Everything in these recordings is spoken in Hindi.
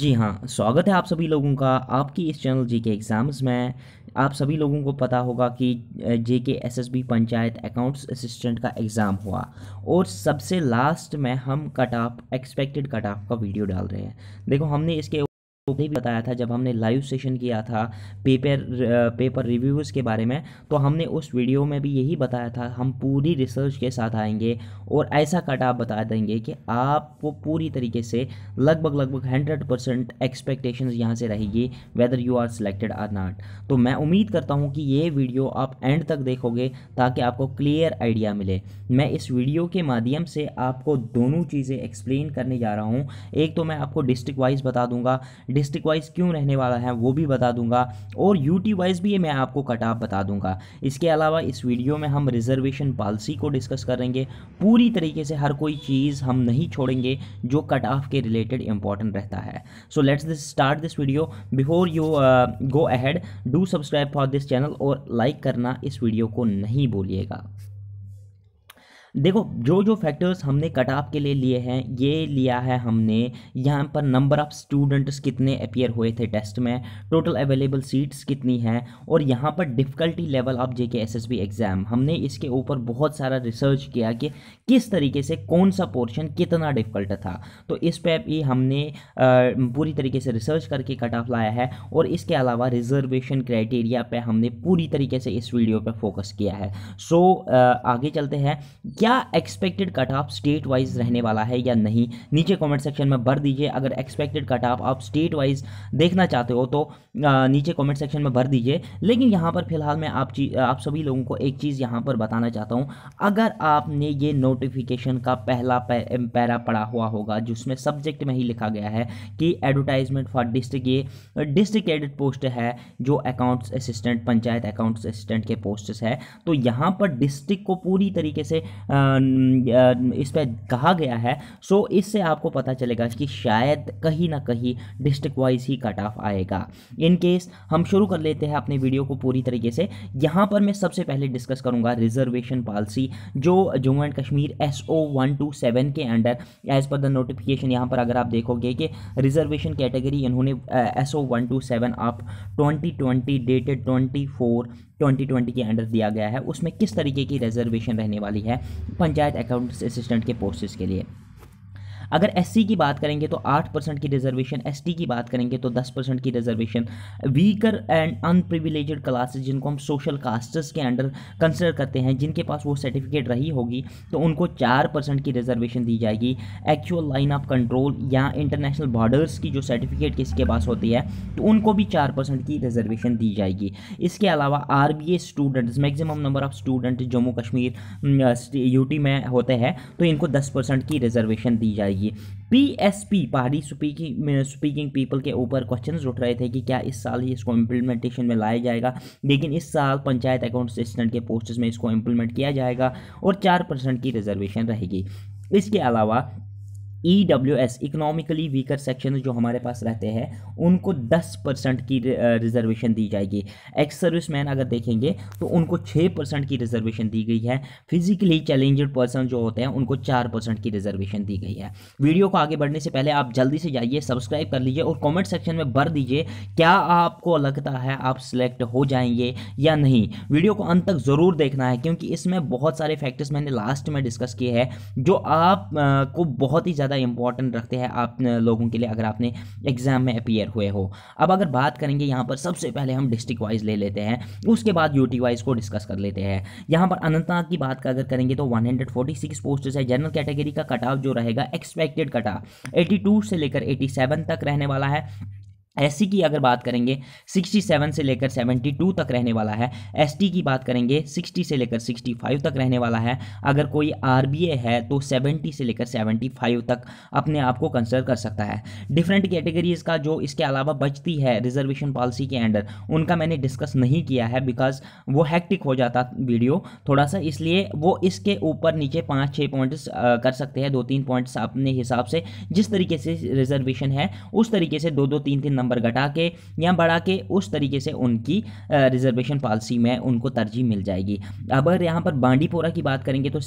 जी हाँ स्वागत है आप सभी लोगों का आपकी इस चैनल जी के एग्ज़ाम्स में आप सभी लोगों को पता होगा कि J K S S B panchayat accounts assistant का एग्ज़ाम हुआ और सबसे लास्ट में हम cut off expected cut off का वीडियो डाल रहे हैं देखो हमने इसके तो भी बताया था जब हमने लाइव सेशन किया था पेपर पेपर रिव्यूज़ के बारे में तो हमने उस वीडियो में भी यही बताया था हम पूरी रिसर्च के साथ आएंगे और ऐसा कट आप बता देंगे कि आपको पूरी तरीके से लगभग लगभग हंड्रेड परसेंट एक्सपेक्टेशन यहाँ से रहेगी whether you are selected or not तो मैं उम्मीद करता हूँ कि ये वीडियो आप एंड तक देखोगे ताकि आपको क्लियर आइडिया मिले मैं इस वीडियो के माध्यम से आपको दोनों चीज़ें एक्सप्लेन करने जा रहा हूँ एक तो मैं आपको डिस्ट्रिक्ट वाइज बता दूंगा डिस्ट्रिक्ट वाइज क्यों रहने वाला है वो भी बता दूंगा और यूटी वाइज भी मैं आपको कट ऑफ बता दूंगा इसके अलावा इस वीडियो में हम रिजर्वेशन पॉलिसी को डिस्कस करेंगे पूरी तरीके से हर कोई चीज़ हम नहीं छोड़ेंगे जो कट ऑफ के रिलेटेड इंपॉर्टेंट रहता है so let's this start this video before you go ahead do subscribe for this channel और लाइक करना इस वीडियो को नहीं बोलिएगा देखो जो जो फैक्टर्स हमने कट ऑफ के लिए लिए हैं ये लिया है हमने यहाँ पर नंबर ऑफ़ स्टूडेंट्स कितने अपियर हुए थे टेस्ट में टोटल अवेलेबल सीट्स कितनी हैं और यहाँ पर difficulty level of J K S S B exam हमने इसके ऊपर बहुत सारा रिसर्च किया कि किस तरीके से कौन सा पोर्शन कितना डिफ़िकल्ट था तो इस पर भी हमने पूरी तरीके से रिसर्च करके कट ऑफ लाया है और इसके अलावा रिजर्वेशन क्राइटेरिया पर हमने पूरी तरीके से इस वीडियो पर फोकस किया है सो आगे चलते हैं क्या expected cut off state wise रहने वाला है या नहीं नीचे कमेंट सेक्शन में भर दीजिए अगर एक्सपेक्टेड कट ऑफ आप स्टेट वाइज देखना चाहते हो तो नीचे कमेंट सेक्शन में भर दीजिए लेकिन यहाँ पर फिलहाल मैं आप चीज आप सभी लोगों को एक चीज़ यहाँ पर बताना चाहता हूँ अगर आपने ये नोटिफिकेशन का पहला पैरा पढ़ा हुआ होगा जिसमें सब्जेक्ट में ही लिखा गया है कि एडवर्टाइजमेंट फॉर डिस्ट्रिक्ट ये डिस्ट्रिक्ट एडिट पोस्ट है जो accounts assistant panchayat accounts assistant के पोस्ट है तो यहाँ पर डिस्ट्रिक्ट को पूरी तरीके से इस पर कहा गया है सो इससे आपको पता चलेगा कि शायद कहीं ना कहीं डिस्ट्रिक्ट वाइज ही कट ऑफ आएगा इन केस हम शुरू कर लेते हैं अपने वीडियो को पूरी तरीके से यहाँ पर मैं सबसे पहले डिस्कस करूँगा रिजर्वेशन पॉलिसी जो Jammu and Kashmir S O one two seven के अंडर एज़ पर द नोटिफिकेशन यहाँ पर अगर आप देखोगे कि रिजर्वेशन कैटेगरी इन्होंने S O one two seven of twenty twenty dated twenty four 2020 के अंडर दिया गया है उसमें किस तरीके की रिजर्वेशन रहने वाली है पंचायत अकाउंट्स असिस्टेंट के पोस्ट के लिए अगर एस की बात करेंगे तो आठ परसेंट की रिजर्वेशन एस की बात करेंगे तो दस परसेंट की reservation weaker and unprivileged classes जिनको हम सोशल कास्टर्स के अंडर कंसिडर करते हैं जिनके पास वो सर्टिफिकेट रही होगी तो उनको चार परसेंट की रिजर्वेशन दी जाएगी एक्चुअल लाइन ऑफ कंट्रोल या इंटरनेशनल बॉर्डर्स की जो सर्टिफिकेट किसके पास होती है तो उनको भी चार परसेंट की रिजर्वेशन दी जाएगी इसके अलावा R B A students maximum number of student Jammu Kashmir UT में होते हैं तो इनको दस परसेंट की रिजर्वेशन दी जाएगी चाहिए पीएसपी पहाड़ी स्पीकिंग स्पीकिंग पीपल के ऊपर क्वेश्चन उठ रहे थे कि क्या इस साल ही इसको इम्प्लीमेंटेशन में लाया जाएगा लेकिन इस साल पंचायत अकाउंट असिस्टेंट के पोस्ट में इसको इम्प्लीमेंट किया जाएगा और चार परसेंट की रिजर्वेशन रहेगी इसके अलावा E W S economically weaker section जो हमारे पास रहते हैं उनको 10 परसेंट की रिजर्वेशन दी जाएगी एक्स सर्विस मैन अगर देखेंगे तो उनको 6 परसेंट की रिजर्वेशन दी गई है फिजिकली चैलेंज पर्सन जो होते हैं उनको 4 परसेंट की रिजर्वेशन दी गई है वीडियो को आगे बढ़ने से पहले आप जल्दी से जाइए सब्सक्राइब कर लीजिए और कॉमेंट सेक्शन में भर दीजिए क्या आपको लगता है आप सिलेक्ट हो जाएंगे या नहीं वीडियो को अंत तक ज़रूर देखना है क्योंकि इसमें बहुत सारे फैक्टर्स मैंने लास्ट में डिस्कस किए हैं जो आप को बहुत ही ज़्यादा ज़्यादा इंपॉर्टेंट रखते हैं आप लोगों के लिए अगर आपने एग्ज़ाम में अपीयर हुए हो अब अगर बात करेंगे यहाँ पर सबसे पहले हम डिस्ट्रिक्ट वाइज ले लेते हैं उसके बाद यूटी वाइज को डिस्कस कर लेते हैं यहाँ पर अनंतनाग की बात अगर करेंगे तो वन हंड्रेड है जनरल कैटेगरी का कटाव जो रहेगा एक्सपेक्टेड कटाव एटी से लेकर एटी तक रहने वाला है एस की अगर बात करेंगे 67 से लेकर 72 तक रहने वाला है एस की बात करेंगे 60 से लेकर 65 तक रहने वाला है अगर कोई आर है तो 70 से लेकर 75 तक अपने आप को कंसिडर कर सकता है डिफरेंट कैटेगरीज का जो इसके अलावा बचती है रिजर्वेशन पॉलिसी के अंडर उनका मैंने डिस्कस नहीं किया है बिकॉज वो हैक्टिक हो जाता वीडियो थोड़ा सा इसलिए वो इसके ऊपर नीचे पाँच छः पॉइंट्स कर सकते हैं दो तीन पॉइंट्स अपने हिसाब से जिस तरीके से रिजर्वेशन है उस तरीके से दो दो तीन तीन नंबर घटा के या बढ़ा के उस तरीके से उनकी रिजर्वेशन पॉलिसी में उनको तरजीह मिल जाएगी अगर यहाँ पर बांडीपोरा की बात करेंगे तो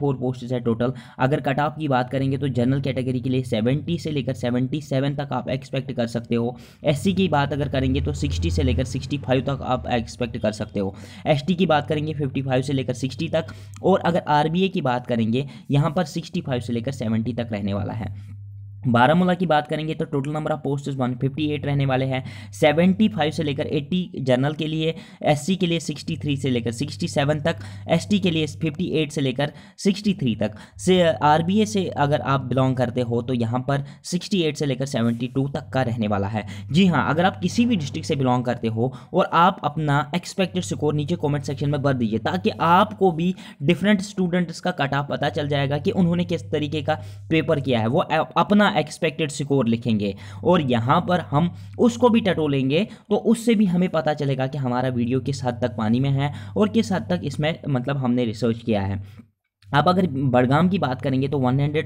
फोर पोस्ट है टोटल अगर कट ऑफ की बात करेंगे तो जनरल कैटेगरी के लिए सेवेंटी से लेकर सेवन तक आप एक्सपेक्ट कर सकते हो सी की बात अगर करेंगे तो सिक्सटी से लेकर सिक्सटी फाइव तक आप एक्सपेक्ट कर सकते हो टी की बात करेंगे फिफ्टी फाइव से लेकर सिक्सटी तक और अगर ए की बात करेंगे यहाँ पर सिक्सटी फाइव से लेकर सेवेंटी तक रहने वाला है बारामूला की बात करेंगे तो टोटल नंबर ऑफ पोस्ट 158 रहने वाले हैं 75 से लेकर 80 जनरल के लिए एससी के लिए 63 से लेकर 67 तक एसटी के लिए 58 से लेकर 63 तक से आरबीए से अगर आप बिलोंग करते हो तो यहाँ पर 68 से लेकर 72 तक का रहने वाला है जी हाँ अगर आप किसी भी डिस्ट्रिक्ट से बिलोंग करते हो और आप अपना एक्सपेक्टेड स्कोर नीचे कॉमेंट सेक्शन में भर दीजिए ताकि आपको भी डिफरेंट स्टूडेंट्स का कट ऑफ पता चल जाएगा कि उन्होंने किस तरीके का पेपर किया है वो अपना अपना एक्सपेक्टेड स्कोर लिखेंगे और यहाँ पर हम उसको भी टटोलेंगे तो उससे भी हमें पता चलेगा कि हमारा वीडियो किस हद तक पानी में है और किस हद तक इसमें मतलब हमने रिसर्च किया है आप अगर बड़गाम की बात करेंगे तो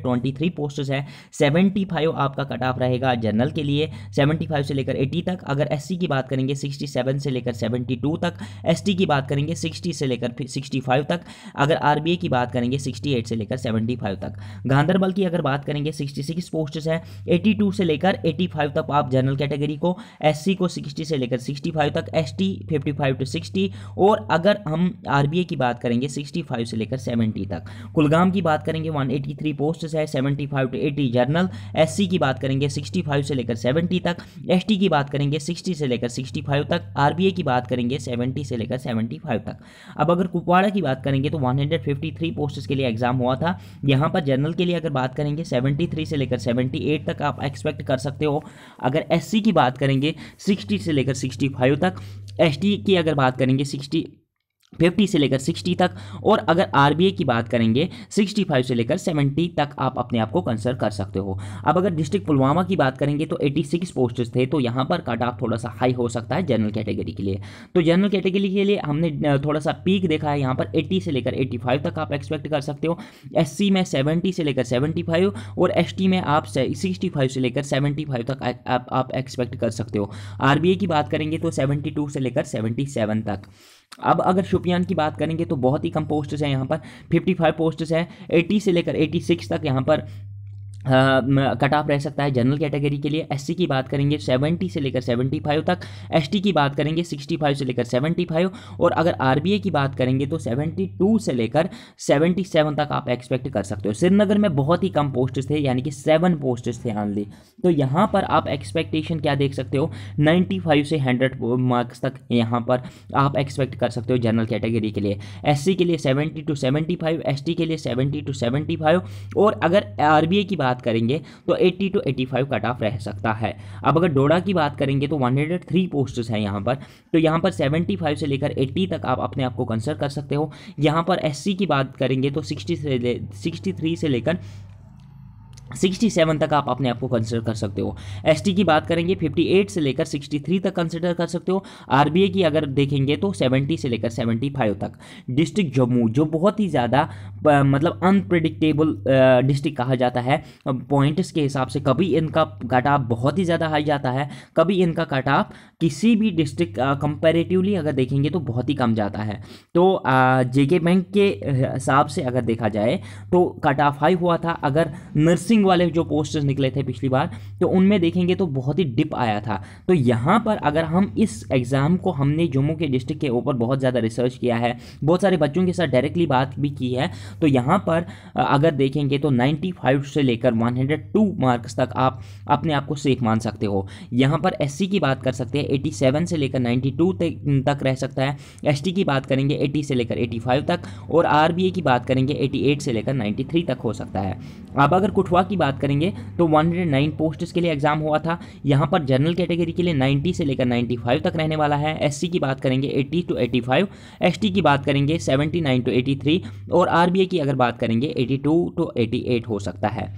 123 पोस्ट्स है 75 आपका कट ऑफ रहेगा जनरल के लिए 75 से लेकर 80 तक अगर एससी की बात करेंगे 67 से लेकर 72 तक एसटी की बात करेंगे 60 से लेकर 65 तक अगर आरबीए की बात करेंगे 68 से लेकर 75 तक गांधरबल की अगर बात करेंगे 66 पोस्ट्स है 82 से लेकर 85 तक आप जनरल कैटेगरी को एस को सिक्सटी से लेकर सिक्सटी तक एस टी टू सिक्सटी और अगर हम आर की बात करेंगे सिक्सटी से लेकर सेवेंटी तक कुलगाम की बात करेंगे 183 पोस्ट है seventy five to eighty general C की बात करेंगे 65 से लेकर 70 तक टी की बात करेंगे 60 से लेकर 65 तक ए की बात करेंगे 70 से लेकर 75 तक अब अगर कुपवाड़ा की बात करेंगे तो 153 पोस्ट के लिए एग्जाम हुआ था यहाँ पर जर्नल के लिए अगर बात करेंगे 73 से लेकर 78 तक आप एक्सपेक्ट कर सकते हो अगर सी की बात करेंगे सिक्सटी से लेकर फाइव तक टी की अगर बात करेंगे 60 फिफ्टी से लेकर सिक्सटी तक और अगर आर की बात करेंगे सिक्सटी फाइव से लेकर 70 तक आप अपने आप को कंसर्व कर सकते हो अब अगर डिस्ट्रिक्ट पुलवामा की बात करेंगे तो 86 सिक्स पोस्टर्स थे तो यहाँ पर कट ऑफ थोड़ा सा हाई हो सकता है जनरल कैटेगरी के लिए तो जनरल कैटेगरी के लिए हमने थोड़ा सा पीक देखा है यहाँ पर 80 से लेकर 85 फाइव तक आप एक्सपेक्ट कर सकते हो एस में सेवेंटी से लेकर सेवेंटी फाइव और एस में आप सिक्सटी फाइव से लेकर सेवेंटी फाइव तक आप एक्सपेक्ट कर सकते हो आर की बात करेंगे तो सेवेंटी टू से लेकर सेवेंटी सेवन तक अब अगर शुपियान की बात करेंगे तो बहुत ही कम पोस्ट हैं यहाँ पर 55 पोस्ट हैं 80 से लेकर 86 तक यहाँ पर कट ऑफ रह सकता है जनरल कैटेगरी के लिए एस की बात करेंगे 70 से लेकर 75 तक एस की बात करेंगे 65 से लेकर 75 और अगर आर की बात करेंगे तो 72 से लेकर 77 तक आप एक्सपेक्ट कर सकते हो श्रीनगर में बहुत ही कम पोस्ट थे यानी कि सेवन पोस्ट थे ऑनली तो यहाँ पर आप एक्सपेक्टेशन क्या देख सकते हो फाइव से हंड्रेड मार्क्स तक यहाँ पर आप एक्सपेक्ट कर सकते हो जनरल कैटेगरी के लिए एस के लिए सेवेंटी टू सेवेंटी फाइव के लिए सेवेंटी टू सेवेंटी और अगर आर की बात बात करेंगे तो 80 टू 85 कट ऑफ रह सकता है अब अगर डोडा की बात करेंगे तो 103 पोस्ट हैं यहाँ पर तो यहाँ पर 75 से लेकर 80 तक आप अपने आप को कंसर कर सकते हो यहाँ पर एससी की बात करेंगे तो 60 से 63 से लेकर 67 तक आप अपने आप को कंसिडर कर सकते हो टी की बात करेंगे 58 से लेकर 63 तक कंसिडर कर सकते हो ए की अगर देखेंगे तो 70 से लेकर 75 तक डिस्ट्रिक्ट जम्मू जो बहुत ही ज़्यादा मतलब अनप्रडिक्टेबल डिस्ट्रिक्ट कहा जाता है पॉइंट्स के हिसाब से कभी इनका कट ऑफ बहुत ही ज़्यादा हाई जाता है कभी इनका कट ऑफ किसी भी डिस्ट्रिक्ट कंपेरेटिवली अगर देखेंगे तो बहुत ही कम जाता है तो जे बैंक के हिसाब से अगर देखा जाए तो कट ऑफ हाई हुआ था अगर नर्सिंग फेसिंग वाले जो पोस्टर्स निकले थे पिछली बार तो उनमें देखेंगे तो बहुत ही डिप आया था तो यहाँ पर अगर हम इस एग्ज़ाम को हमने जम्मू के डिस्ट्रिक्ट के ऊपर बहुत ज़्यादा रिसर्च किया है बहुत सारे बच्चों के साथ डायरेक्टली बात भी की है तो यहाँ पर अगर देखेंगे तो फाइव से लेकर टू मार्क्स तक आप अपने आप को सेफ मान सकते हो यहाँ पर एस की बात कर सकते हैं सेवन से लेकर टू तक रह सकता है एस की बात करेंगे एटी से लेकर फाइव तक और आर की बात करेंगे एट से लेकर थ्री तक हो सकता है अब अगर कुठवा की बात करेंगे तो 109 पोस्ट के लिए एग्जाम हुआ था यहाँ पर जनरल कैटेगरी के लिए 90 से लेकर 95 तक रहने वाला है एससी की बात करेंगे 80 टू 85 फाइव की बात करेंगे 79 टू 83 और आरबीए की अगर बात करेंगे 82 टू 88 हो सकता है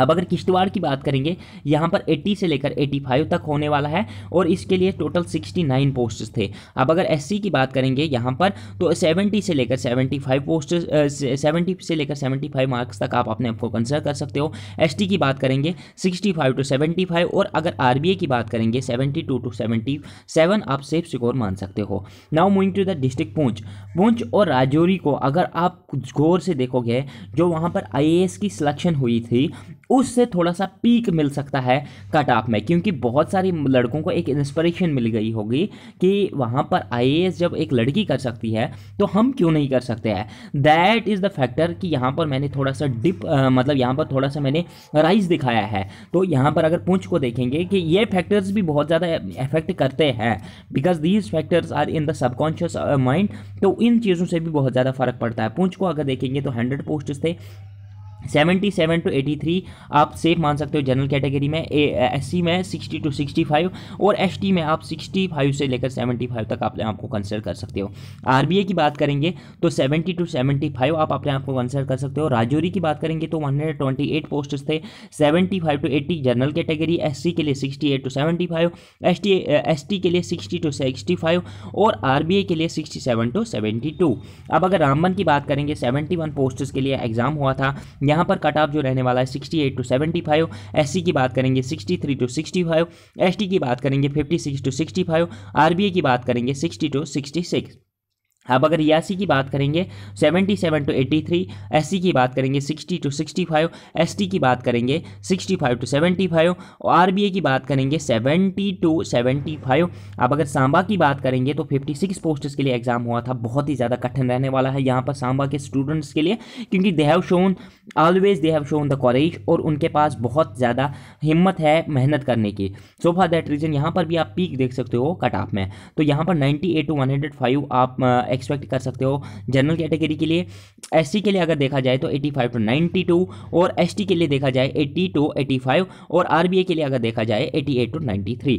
अब अगर किश्तवाड़ की बात करेंगे यहाँ पर 80 से लेकर 85 तक होने वाला है और इसके लिए टोटल 69 पोस्ट्स थे अब अगर एससी की बात करेंगे यहाँ पर तो 70 से लेकर 75 पोस्ट सेवेंटी से लेकर 75 मार्क्स तक आप अपने को कंसिडर कर सकते हो एसटी की बात करेंगे 65 टू सेवेंटी और अगर आर की बात करेंगे सेवेंटी टू सेवन आप सेफ सिकोर मान सकते हो now moving to the district Poonch Poonch और राजौरी को अगर आप गौर से देखोगे जो वहाँ पर आई की सिलेक्शन हुई थी उससे थोड़ा सा पीक मिल सकता है कट ऑफ में क्योंकि बहुत सारी लड़कों को एक इंस्पिरेशन मिल गई होगी कि वहाँ पर आई जब एक लड़की कर सकती है तो हम क्यों नहीं कर सकते हैं दैट इज़ द फैक्टर कि यहाँ पर मैंने थोड़ा सा डिप आ, मतलब यहाँ पर थोड़ा सा मैंने राइज दिखाया है तो यहाँ पर अगर पूछ को देखेंगे कि ये फैक्टर्स भी बहुत ज़्यादा इफेक्ट करते हैं because these factors are in the subconscious mind तो इन चीज़ों से भी बहुत ज़्यादा फर्क पड़ता है पूछ को अगर देखेंगे तो हंड्रेड पोस्ट थे seventy seven to eighty three आप सेफ मान सकते हो जनरल कैटेगरी में एस सी में सिक्सटी टू सिक्सटी फाइव और एस टी में आप सिक्सटी फाइव से लेकर सेवेंटी फाइव तक आप आपको कंसिडर कर सकते हो आर बी ए की बात करेंगे तो सेवेंटी टू सेवेंटी फाइव आप अपने आपको कंसिडर कर सकते हो राजौरी की बात करेंगे तो one hundred twenty eight post थे seventy five to eighty general category S C के लिए sixty eight to seventy five S T S T के लिए सिक्सटी टू सिक्सटी फाइव और आर बी ए के लिए sixty seven to seventy two अब अगर रामबन की बात करेंगे सेवेंटी वन पोस्ट के लिए एग्जाम हुआ था यहाँ पर कट ऑफ जो रहने वाला है sixty eight to seventy five S C की बात करेंगे sixty three to sixty five S T की बात करेंगे fifty six to sixty five R B A की बात करेंगे सिक्सटी टू सिक्सटी सिक्स अब अगर रियासी की बात करेंगे 77 टू 83, एससी की बात करेंगे 60 टू 65, एसटी की बात करेंगे 65 टू 75 और आरबीए की बात करेंगे 70 टू 75। अब अगर सांबा की बात करेंगे तो 56 पोस्ट के लिए एग्ज़ाम हुआ था बहुत ही ज़्यादा कठिन रहने वाला है यहाँ पर सांबा के स्टूडेंट्स के लिए क्योंकि they have shown always they have shown the college और उनके पास बहुत ज़्यादा हिम्मत है मेहनत करने की सो फॉर दैट रीज़न यहाँ पर भी आप पीक देख सकते हो कट ऑफ में तो यहाँ पर नाइन्टी टू वन आप एक्सपेक्ट कर सकते हो जनरल कैटेगरी के लिए एस के लिए अगर देखा जाए तो eighty five to ninety two और एस के लिए देखा जाए एट्टी टू एटी फाइव और आर के लिए अगर देखा जाए eighty eight to ninety three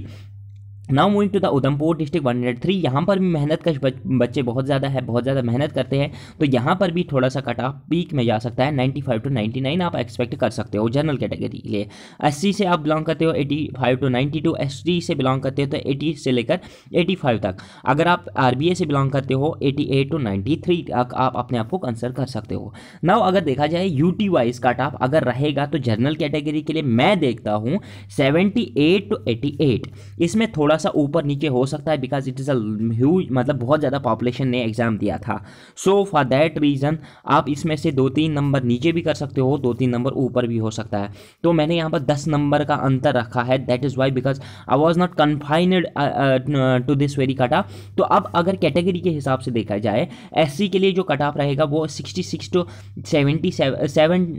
now moving to the Udhampur district one three यहाँ पर भी मेहनत कश बच्चे बहुत ज़्यादा है बहुत ज़्यादा मेहनत करते हैं तो यहाँ पर भी थोड़ा सा कट ऑफ पीक में जा सकता है नाइन्टी फाइव टू नाइन आप एक्सपेक्ट कर सकते हो जनरल कैटेगरी के लिए एस सी से आप बिलोंग करते हो eighty five to two S T से बिलोंग करते हो तो एटी से लेकर एटी फाइव तक अगर आप आर बी ए से बिलोंग करते हो eighty eight to ninety three तक आप अपने आप को कंसर कर सकते हो नाउ अगर देखा जाए U T wise cut off अगर रहेगा तो जनरल कैटेगरी के लिए मैं देखता हूँ seventy eight to eighty eight इसमें थोड़ा थोड़ा सा ऊपर नीचे हो सकता है बिकॉज इट इज़ अज मतलब बहुत ज़्यादा पॉपुलेशन ने एग्ज़ाम दिया था सो फॉर दैट रीज़न आप इसमें से दो तीन नंबर नीचे भी कर सकते हो दो तीन नंबर ऊपर भी हो सकता है तो मैंने यहाँ पर दस नंबर का अंतर रखा है that is why because I was not confined to this very कटा तो अब अगर कैटेगरी के हिसाब से देखा जाए एस के लिए जो कट ऑफ रहेगा वो sixty six to seventy seven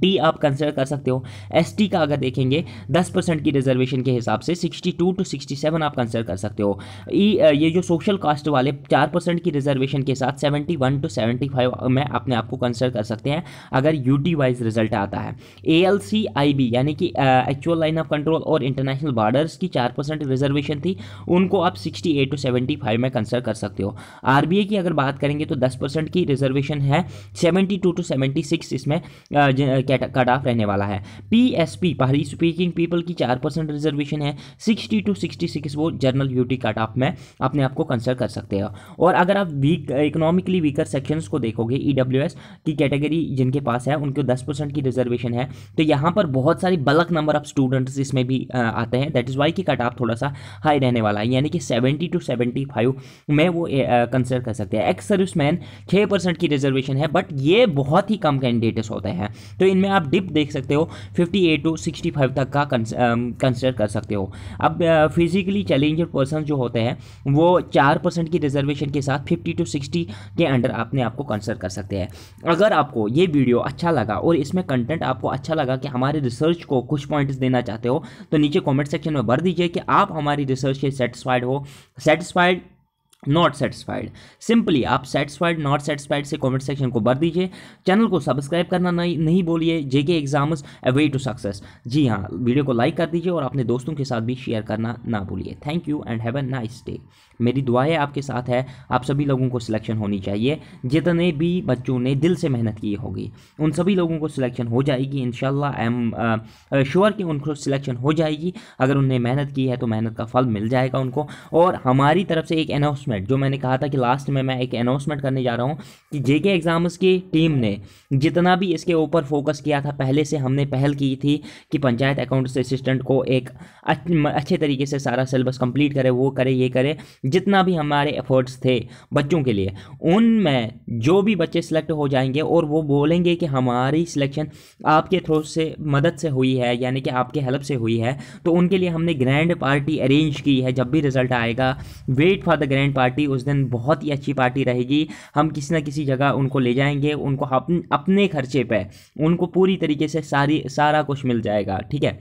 T आप कंसिडर कर सकते हो एस टी का अगर देखेंगे 10 परसेंट की रिजर्वेशन के हिसाब से 62 टू 67 आप कंसिडर कर सकते हो ई e, ये जो सोशल कास्ट वाले 4 परसेंट की रिजर्वेशन के साथ 71 टू सेवेंटी फ़ाइव में अपने आप को कंसिडर कर सकते हैं अगर यूटी वाइज रिजल्ट आता है A L C I B यानी कि एक्चुअल लाइन ऑफ कंट्रोल और इंटरनेशनल बॉर्डर्स की चार परसेंट रिजर्वेशन थी उनको आप sixty eight to seventy five में कंसिडर कर सकते हो आर बी ए की अगर बात करेंगे तो दस परसेंट की रिजर्वेशन है seventy two to seventy six इसमें कट ऑफ रहने वाला है P S P Pahari speaking people की चार परसेंट रिजर्वेशन है सिक्सटी टू सिक्सटी सिक्स वो जनरल ब्यूटी कट ऑफ में अपने आप को कंसिडर कर सकते हो और अगर आप वीक इकोनॉमिकली वीकर सेक्शंस को देखोगे ई डब्ल्यू एस की कैटेगरी जिनके पास है उनको दस परसेंट की रिजर्वेशन है तो यहाँ पर बहुत सारी बल्क नंबर ऑफ स्टूडेंट्स इसमें भी आते हैं दैट इज़ वाई की कट ऑफ थोड़ा सा हाई रहने वाला है यानी कि सेवेंटी टू सेवेंटी फाइव में वो कंसिडर कर सकते हैं एक्स सर्विस मैन छः परसेंट की रिजर्वेशन है बट ये बहुत ही कम कैंडिडेट्स होते हैं तो इनमें आप डिप देख सकते हो 58 टू 65 तक का कंसिडर कर सकते हो अब फिजिकली चैलेंजर पर्सन जो होते हैं वो चार परसेंट की रिजर्वेशन के साथ फिफ्टी टू सिक्सटी के अंडर आपने आपको कंसिडर कर सकते हैं अगर आपको ये वीडियो अच्छा लगा और इसमें कंटेंट आपको अच्छा लगा कि हमारे रिसर्च को कुछ पॉइंट्स देना चाहते हो तो नीचे कॉमेंट सेक्शन में भर दीजिए कि आप हमारी रिसर्च से सेटिसफाइड हो सेटिसफाइड नॉट सेटिस्फाइड सिंपली आप सेटिस्फाइड नॉट सेटिस्फाइड से कमेंट सेक्शन को भर दीजिए चैनल को सब्सक्राइब करना नहीं नहीं बोलिए J K exams away to success जी हाँ वीडियो को लाइक कर दीजिए और अपने दोस्तों के साथ भी शेयर करना ना भूलिए thank you and have a nice day मेरी दुआएं आपके साथ है आप सभी लोगों को सिलेक्शन होनी चाहिए जितने भी बच्चों ने दिल से मेहनत की होगी उन सभी लोगों को सिलेक्शन हो जाएगी इन आई एम श्योर कि उनको सिलेक्शन हो जाएगी अगर उनने मेहनत की है तो मेहनत का फल मिल जाएगा उनको और हमारी तरफ से एक अनाउंसमेंट अनाउंसमेंट जो मैंने कहा था कि लास्ट में मैं एक अनाउंसमेंट करने जा रहा हूँ कि जेके एग्जाम्स की टीम ने जितना भी इसके ऊपर फोकस किया था पहले से हमने पहल की थी कि पंचायत अकाउंट्स असिस्टेंट को एक अच्छे तरीके से सारा सिलेबस कंप्लीट करे वो करे ये करे जितना भी हमारे एफर्ट्स थे बच्चों के लिए उनमें जो भी बच्चे सिलेक्ट हो जाएंगे और वो बोलेंगे कि हमारी सिलेक्शन आपके थ्रू से मदद से हुई है यानी कि आपके हेल्प से हुई है तो उनके लिए हमने ग्रैंड पार्टी अरेंज की है जब भी रिजल्ट आएगा wait for the grand party उस दिन बहुत ही अच्छी पार्टी रहेगी हम किसी ना किसी जगह उनको ले जाएंगे उनको अप अपने खर्चे पे उनको पूरी तरीके से सारी सारा कुछ मिल जाएगा ठीक है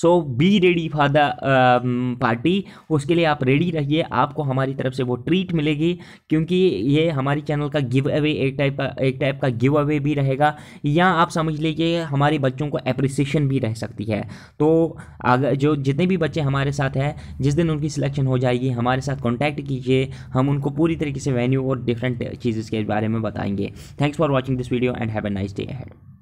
so be ready for the party उसके लिए आप रेडी रहिए आपको हमारी तरफ से वो ट्रीट मिलेगी क्योंकि ये हमारी चैनल का गिव अवे एक टाइप का एक टाइप का गिव अवे भी रहेगा या आप समझ लीजिए हमारे बच्चों को अप्रिसिएशन भी रह सकती है तो अगर जो जितने भी बच्चे हमारे साथ हैं जिस दिन उनकी सिलेक्शन हो जाएगी हमारे साथ कॉन्टैक्ट कीजिए हम उनको पूरी तरीके से वेन्यू और डिफरेंट चीज़ के बारे में बताएंगे thanks for watching this video and have a nice day had